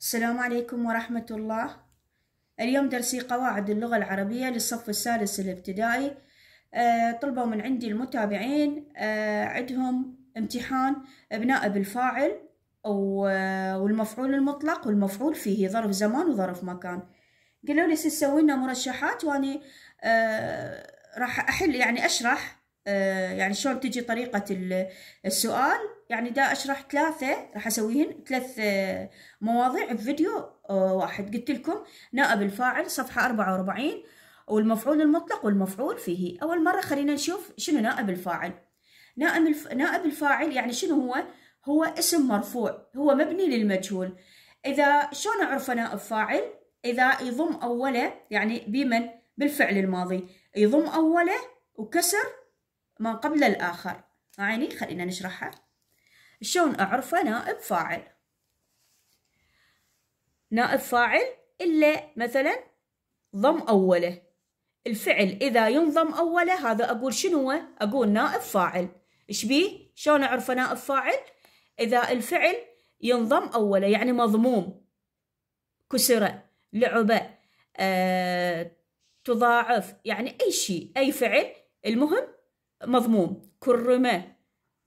السلام عليكم ورحمة الله اليوم درسي قواعد اللغة العربية للصف السادس الابتدائي آه، طلبوا من عندي المتابعين آه، عندهم امتحان بنائب الفاعل آه، والمفعول المطلق والمفعول فيه ظرف زمان وظرف مكان قالوا لي سوي لنا مرشحات واني راح احل يعني اشرح يعني شلون تجي طريقة السؤال يعني دا اشرح ثلاثة راح اسويهن ثلاث آه، مواضيع بفيديو آه، واحد قلت لكم نائب الفاعل صفحة 44 والمفعول المطلق والمفعول فيه اول مرة خلينا نشوف شنو نائب الفاعل نائب الف... نائب الفاعل يعني شنو هو هو اسم مرفوع هو مبني للمجهول اذا شلون اعرف نائب فاعل اذا يضم اوله يعني بمن بالفعل الماضي يضم اوله وكسر ما قبل الاخر عيني خلينا نشرحها شلون أعرفه نائب فاعل نائب فاعل إلا مثلا ضم أوله الفعل إذا ينضم أوله هذا أقول شنو أقول نائب فاعل شبيه شلون أعرفه نائب فاعل إذا الفعل ينضم أوله يعني مضموم كسر لعبة آه، تضاعف يعني أي شيء أي فعل المهم مضموم كرمة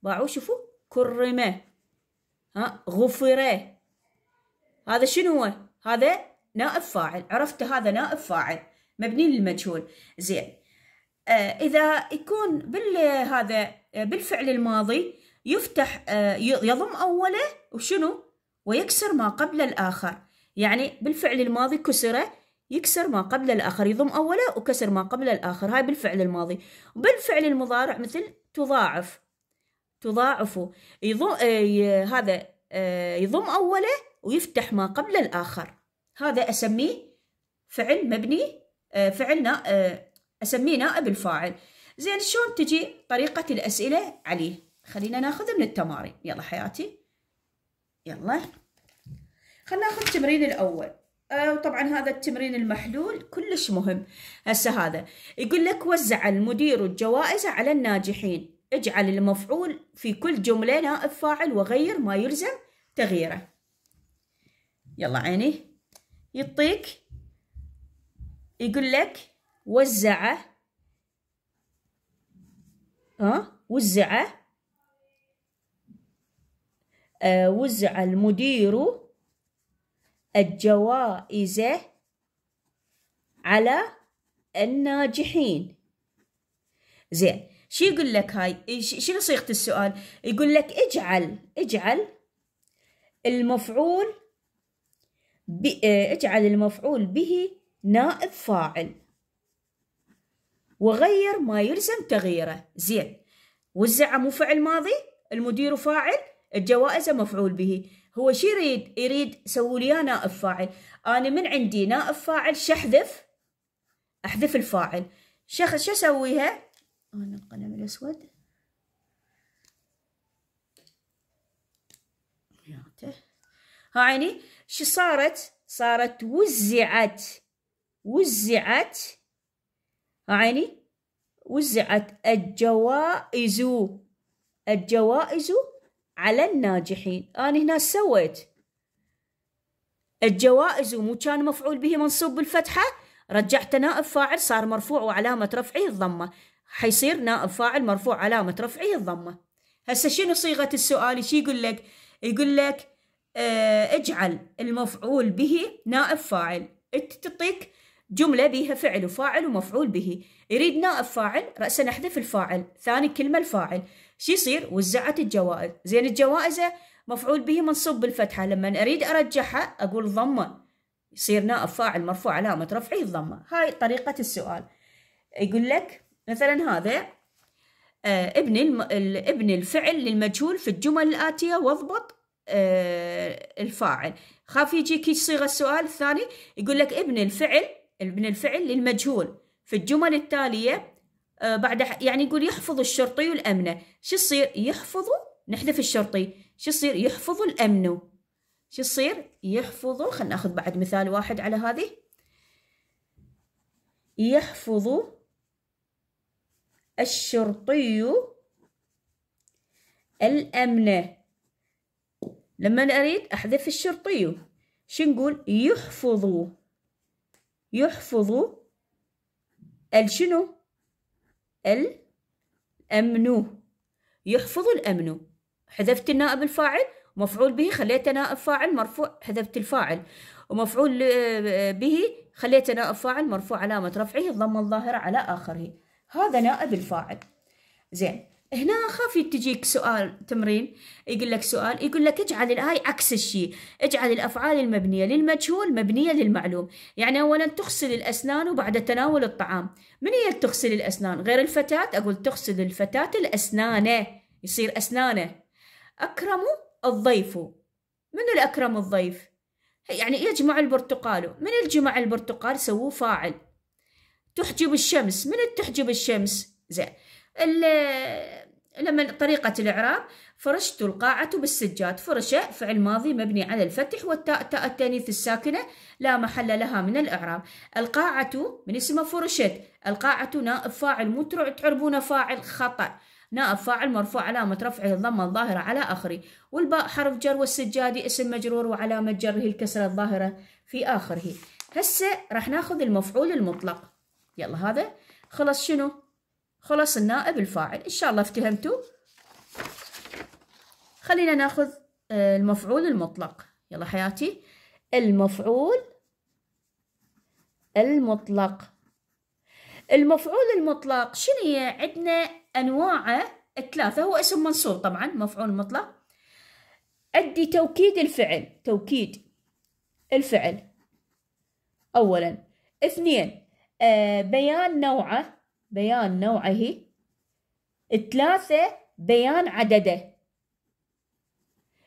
باعوا شوفوا كرمه ها غفره هذا شنو هو هذا نائب فاعل عرفت هذا نائب فاعل مبني للمجهول زين آه اذا يكون بال هذا آه، بالفعل الماضي يفتح آه يضم اوله وشنو ويكسر ما قبل الاخر يعني بالفعل الماضي كسره يكسر ما قبل الآخر يضم أوله وكسر ما قبل الآخر هاي بالفعل الماضي وبالفعل المضارع مثل تضاعف تضاعفه يضم آه، هذا آه، يضم أوله ويفتح ما قبل الآخر هذا أسميه فعل مبني فعلنا آه، فعل نا أسميه نائب الفاعل زين شلون تجي طريقة الأسئلة عليه خلينا ناخذ من التمارين يلا حياتي يلا خلينا ناخذ التمرين الأول وطبعا هذا التمرين المحلول كلش مهم هسه هذا يقول لك وزع المدير الجوائز على الناجحين اجعل المفعول في كل جملة نائب فاعل وغير ما يلزم تغييره يلا عيني يعطيك يقول لك وزعه ها وزعه آه، وزع المدير الجوائز على الناجحين زين شو يقول لك هاي شنو صيغه السؤال يقول لك اجعل اجعل المفعول آه، اجعل المفعول به نائب فاعل وغير ما يلزم تغييره زين وزع مو فعل ماضي المدير فاعل الجوائز مفعول به هو شي يريد يريد سووا لي نائب فاعل انا من عندي نائب فاعل شحذف احذف الفاعل شخص شو اسويها هنا القلم الأسود ها عيني شو صارت صارت وزعت وزعت ها عيني وزعت الجوائز الجوائز على الناجحين أنا هنا سويت الجوائز مو كان مفعول به منصوب بالفتحة رجعت نائب فاعل صار مرفوع وعلامة رفعه الضمة حيصير نائب فاعل مرفوع علامة رفعه الضمة هسه شنو صيغة السؤال ايش يقول لك يقول لك آه، اجعل المفعول به نائب فاعل تعطيك جملة بيها فعل وفاعل ومفعول به يريد نائب فاعل رأسا نحذف الفاعل ثاني كلمة الفاعل شي يصير وزعت الجوائز زين الجوائز مفعول به منصوب بالفتحة لما أريد أرجحها أقول ضمة يصير نائب فاعل مرفوع علامة رفعه الضمة هاي طريقة السؤال يقول لك مثلا هذا آه، ابن ابن الفعل للمجهول في الجمل الآتية واضبط آه، الفاعل خاف يجيك صيغة السؤال الثاني يقول لك ابن الفعل ابن الفعل للمجهول في الجمل التالية آه، بعد يعني يقول يحفظ الشرطي الأمن شو يصير يحفظ نحذف الشرطي شو يصير يحفظ الأمن شو يصير يحفظ خلينا ناخذ بعد مثال واحد على هذه يحفظ الشرطي الأمنة لما أريد أحذف الشرطي شو نقول يحفظ يحفظ الشنو الأمن يحفظ الأمن حذفت النائب الفاعل مفعول به خليته نائب فاعل مرفوع حذفت الفاعل ومفعول آه، به خليته نائب فاعل مرفوع علامة رفعه الضمة الظاهرة على آخره هذا نائب الفاعل زين هنا خاف تجيك سؤال تمرين يقول لك سؤال يقول لك اجعل الآي عكس الشيء اجعل الأفعال المبنية للمجهول مبنية للمعلوم يعني أولا تغسل الأسنان وبعد تناول الطعام من هي تغسل الأسنان غير الفتاة أقول تغسل الفتاة الأسنان يصير أسنانه أكرم الضيف من الأكرم الضيف يعني يجمع البرتقال من الجمع البرتقال سووه فاعل تحجب الشمس من تحجب الشمس زين لما طريقة الإعراب فرشت القاعة بالسجاد فرشة فعل ماضي مبني على الفتح والتاء تاء التانيث الساكنة لا محل لها من الإعراب القاعة من اسمها فرشت القاعة نائب فاعل مو تعربونه فاعل خطأ نائب فاعل مرفوع علامة رفعه الضمة الظاهرة على آخره والباء حرف جر والسجادي اسم مجرور وعلامة جره الكسرة الظاهرة في آخره هسه راح ناخذ المفعول المطلق يلا هذا خلص شنو خلص النائب الفاعل إن شاء الله افتهمتوا خلينا ناخذ آه، المفعول المطلق يلا حياتي المفعول المطلق المفعول المطلق شنو هي عندنا انواعه الثلاثه هو اسم منصوب طبعا مفعول مطلق ادي توكيد الفعل توكيد الفعل اولا اثنين آه، بيان نوعه بيان نوعه ثلاثة بيان عدده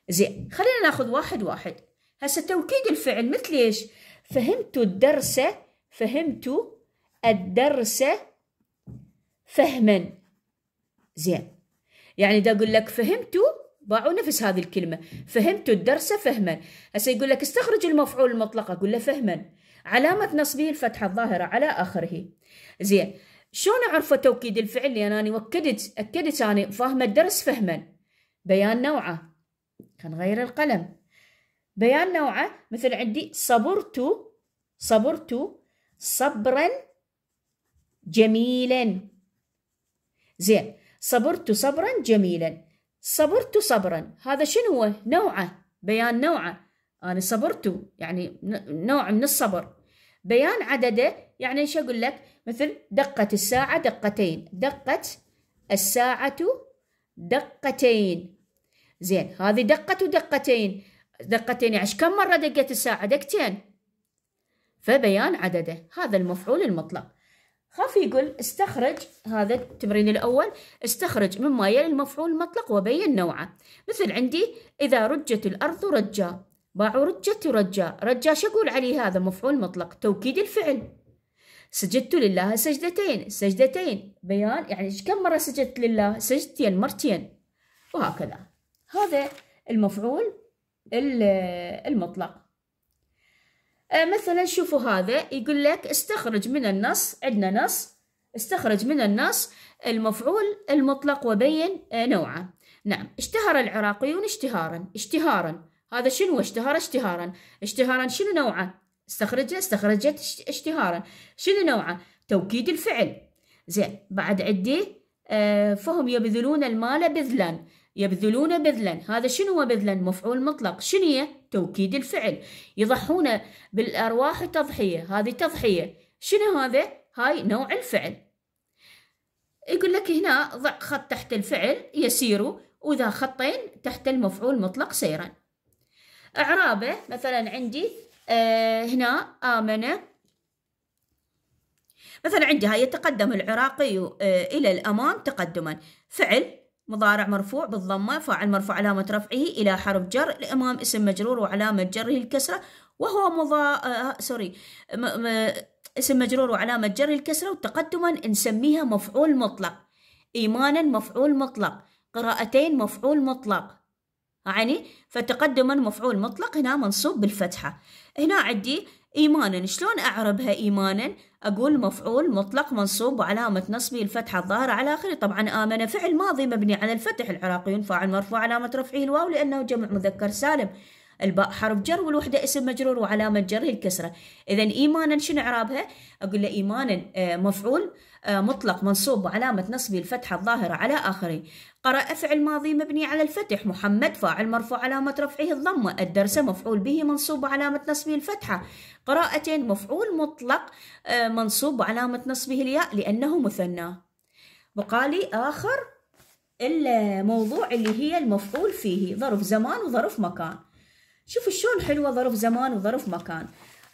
زين خلينا ناخذ واحد واحد هسه توكيد الفعل مثل ايش فهمتوا الدرس فهمتوا الدرس فهما زين يعني دا اقول لك فهمتوا باعوا نفس هذه الكلمة فهمتوا الدرس فهما هسه يقول لك استخرج المفعول المطلق أقول له فهما علامة نصبه الفتحة الظاهرة على آخره زين شلون أعرف توكيد الفعل لأن أنا وكدت أكدت أنا فاهمة الدرس فهما بيان نوعه كان غير القلم بيان نوعه مثل عندي صبرت صبرت صبرا جميلا زين صبرت صبرا جميلا صبرت صبرا هذا شنو هو نوعه بيان نوعه أنا صبرت يعني نوع من الصبر بيان عدده يعني ايش اقول لك مثل دقت الساعة دقتين دقت الساعة دقتين زين هذه دقة ودقتين دقتين يعني كم مرة دقت الساعة دقتين فبيان عدده هذا المفعول المطلق خاف يقول استخرج هذا التمرين الأول استخرج مما يلي المفعول المطلق وبين نوعه مثل عندي إذا رجت الأرض رجا باعوا رجة ورجا رجا شقول عليه هذا مفعول مطلق توكيد الفعل سجدت لله سجدتين سجدتين بيان يعني كم مرة سجدت لله سجدتين مرتين وهكذا هذا المفعول المطلق آه، مثلا شوفوا هذا يقول لك استخرج من النص عندنا نص استخرج من النص المفعول المطلق وبين آه، نوعه نعم اشتهر العراقيون اشتهارا اشتهارا هذا شنو اشتهر اشتهارا اشتهارا شنو نوعه استخرج استخرجت اشتهارا شنو نوعه توكيد الفعل زين بعد عدي آه فهم يبذلون المال بذلا يبذلون بذلا هذا شنو هو بذلا مفعول مطلق شنو هي توكيد الفعل يضحون بالارواح تضحيه هذه تضحيه شنو هذا هاي نوع الفعل يقول لك هنا ضع خط تحت الفعل يسير واذا خطين تحت المفعول مطلق سيرا إعرابه مثلا عندي آه هنا آمنة مثلا عندي هاي يتقدم العراقي آه إلى الأمام تقدما فعل مضارع مرفوع بالضمة فاعل مرفوع علامة رفعه إلى حرف جر الإمام اسم مجرور وعلامة جره الكسرة وهو مضا آه سوري م... م... اسم مجرور وعلامة جره الكسرة وتقدما نسميها مفعول مطلق إيمانا مفعول مطلق قراءتين مفعول مطلق يعني فتقدما مفعول مطلق هنا منصوب بالفتحة هنا عندي إيمانا شلون أعربها إيمانا أقول مفعول مطلق منصوب وعلامة نصبه الفتحة الظاهرة على آخره طبعا آمن فعل ماضي مبني على الفتح العراقيون فاعل مرفوع علامة رفعه الواو لأنه جمع مذكر سالم الباء حرف جر والوحدة اسم مجرور وعلامة جره الكسرة إذا إيمانا شنو إعرابها؟ أقول له إيمانا آه، مفعول آه، مطلق منصوب وعلامة نصبه الفتحة الظاهرة على آخره قرأ فعل ماضي مبني على الفتح محمد فاعل مرفوع علامة رفعه الضمة الدرس مفعول به منصوب وعلامة نصبه الفتحة قراءة مفعول مطلق آه، منصوب وعلامة نصبه الياء لأنه مثنى بقالي آخر الموضوع اللي هي المفعول فيه ظرف زمان وظرف مكان شوفوا شلون حلوة ظرف زمان وظرف مكان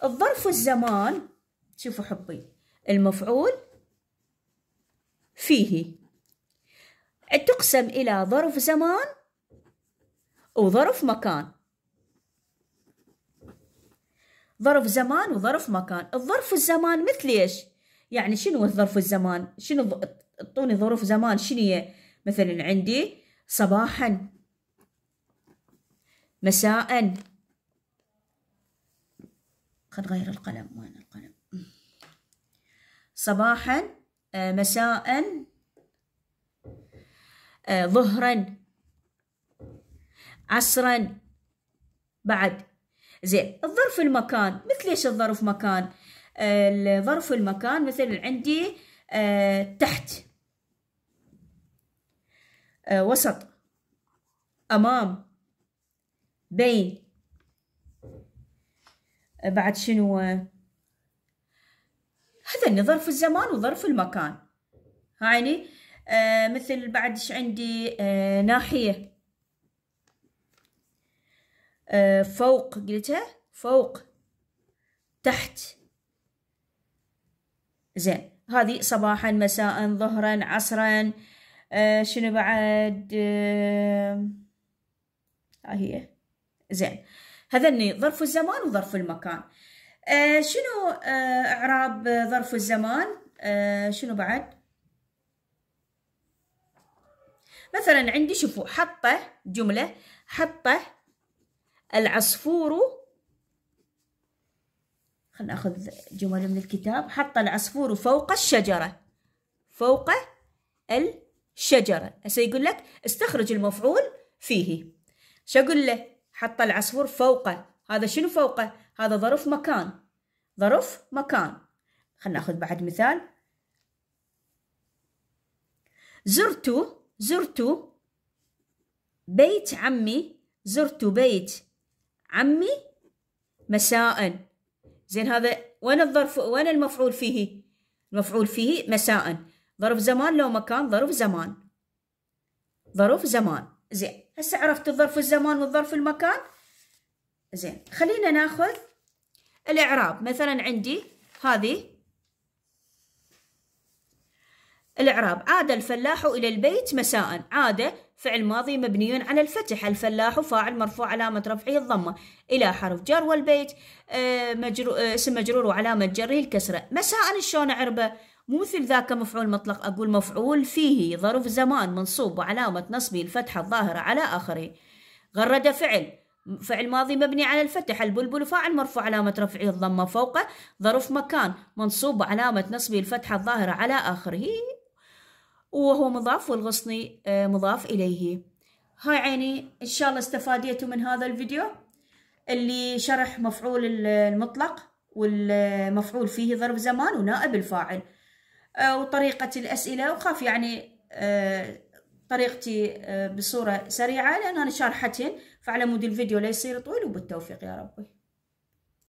الظرف والزمان شوفوا حبي المفعول فيه تقسم إلى ظرف زمان وظرف مكان ظرف زمان وظرف مكان الظرف والزمان مثل ايش يعني شنو الظرف والزمان شنو اعطوني ظروف زمان شنو هي مثلا عندي صباحا مساء خل غير القلم وين القلم صباحا آه، مساء آه، ظهرا عصرا بعد زين الظرف المكان مثل ايش الظرف مكان الظرف المكان مثل عندي آه، تحت وسط امام بين بعد شنو هذا ظرف الزمان وظرف المكان هاي آه، مثل بعد ايش عندي آه، ناحية آه، فوق قلتها فوق تحت زين هذه صباحا مساء ظهرا عصرا آه شنو بعد آه هي زين هذني ظرف الزمان وظرف المكان آه شنو آه اعراب ظرف الزمان آه شنو بعد مثلا عندي شوفوا حطه جمله حطه العصفور خلنا ناخذ جمل من الكتاب حط العصفور فوق الشجره فوق الشجره هسه يقول لك استخرج المفعول فيه شو اقول له حط العصفور فوقه هذا شنو فوقه هذا ظرف مكان ظرف مكان خلنا ناخذ بعد مثال زرت زرت بيت عمي زرت بيت عمي مساء زين هذا وين الظرف وين المفعول فيه المفعول فيه مساء ظرف زمان لو مكان ظرف زمان ظرف زمان زين هسه عرفت الظرف الزمان والظرف المكان زين خلينا ناخذ الاعراب مثلا عندي هذه الاعراب عاد الفلاح الى البيت مساء عاد فعل ماضي مبني على الفتح الفلاح فاعل مرفوع علامة رفعه الضمة إلى حرف جر والبيت آه، آه، اسم مجرور وعلامة جره الكسرة مساء شلون أعربه مو مثل ذاك مفعول مطلق أقول مفعول فيه ظرف زمان منصوب وعلامة نصبه الفتحة الظاهرة على آخره غرد فعل فعل ماضي مبني على الفتح البلبل فاعل مرفوع علامة رفعه الضمة فوقه ظرف مكان منصوب علامة نصبه الفتحة الظاهرة على آخره وهو مضاف والغصني آه، مضاف إليه هاي عيني إن شاء الله استفاديتوا من هذا الفيديو اللي شرح مفعول المطلق والمفعول فيه ظرف زمان ونائب الفاعل آه، وطريقة الأسئلة وخاف يعني آه، طريقتي آه، بصورة سريعة لأن أنا شارحتين فعلى مود الفيديو لا يصير طويل وبالتوفيق يا ربي